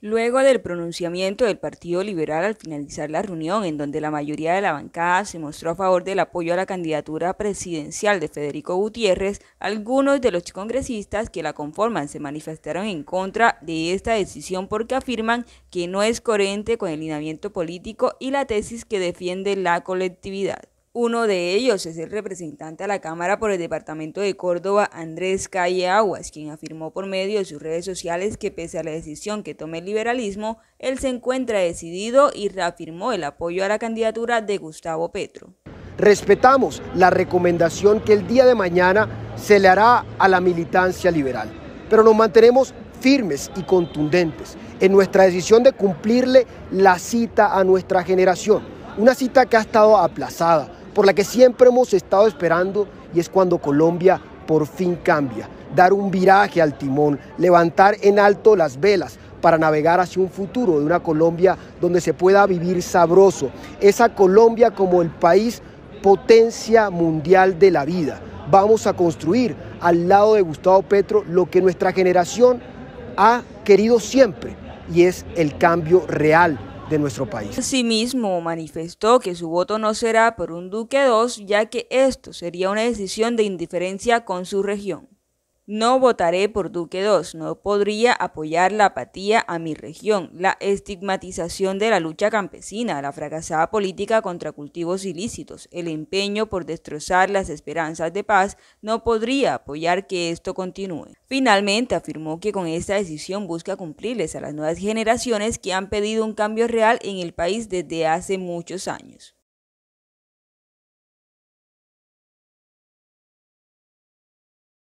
Luego del pronunciamiento del Partido Liberal al finalizar la reunión, en donde la mayoría de la bancada se mostró a favor del apoyo a la candidatura presidencial de Federico Gutiérrez, algunos de los congresistas que la conforman se manifestaron en contra de esta decisión porque afirman que no es coherente con el lineamiento político y la tesis que defiende la colectividad. Uno de ellos es el representante a la Cámara por el Departamento de Córdoba, Andrés Calle Aguas, quien afirmó por medio de sus redes sociales que pese a la decisión que tome el liberalismo, él se encuentra decidido y reafirmó el apoyo a la candidatura de Gustavo Petro. Respetamos la recomendación que el día de mañana se le hará a la militancia liberal, pero nos mantenemos firmes y contundentes en nuestra decisión de cumplirle la cita a nuestra generación, una cita que ha estado aplazada por la que siempre hemos estado esperando y es cuando Colombia por fin cambia, dar un viraje al timón, levantar en alto las velas para navegar hacia un futuro de una Colombia donde se pueda vivir sabroso, esa Colombia como el país potencia mundial de la vida. Vamos a construir al lado de Gustavo Petro lo que nuestra generación ha querido siempre y es el cambio real, de nuestro país. Asimismo, manifestó que su voto no será por un Duque II, ya que esto sería una decisión de indiferencia con su región. No votaré por Duque II. No podría apoyar la apatía a mi región, la estigmatización de la lucha campesina, la fracasada política contra cultivos ilícitos, el empeño por destrozar las esperanzas de paz. No podría apoyar que esto continúe. Finalmente afirmó que con esta decisión busca cumplirles a las nuevas generaciones que han pedido un cambio real en el país desde hace muchos años.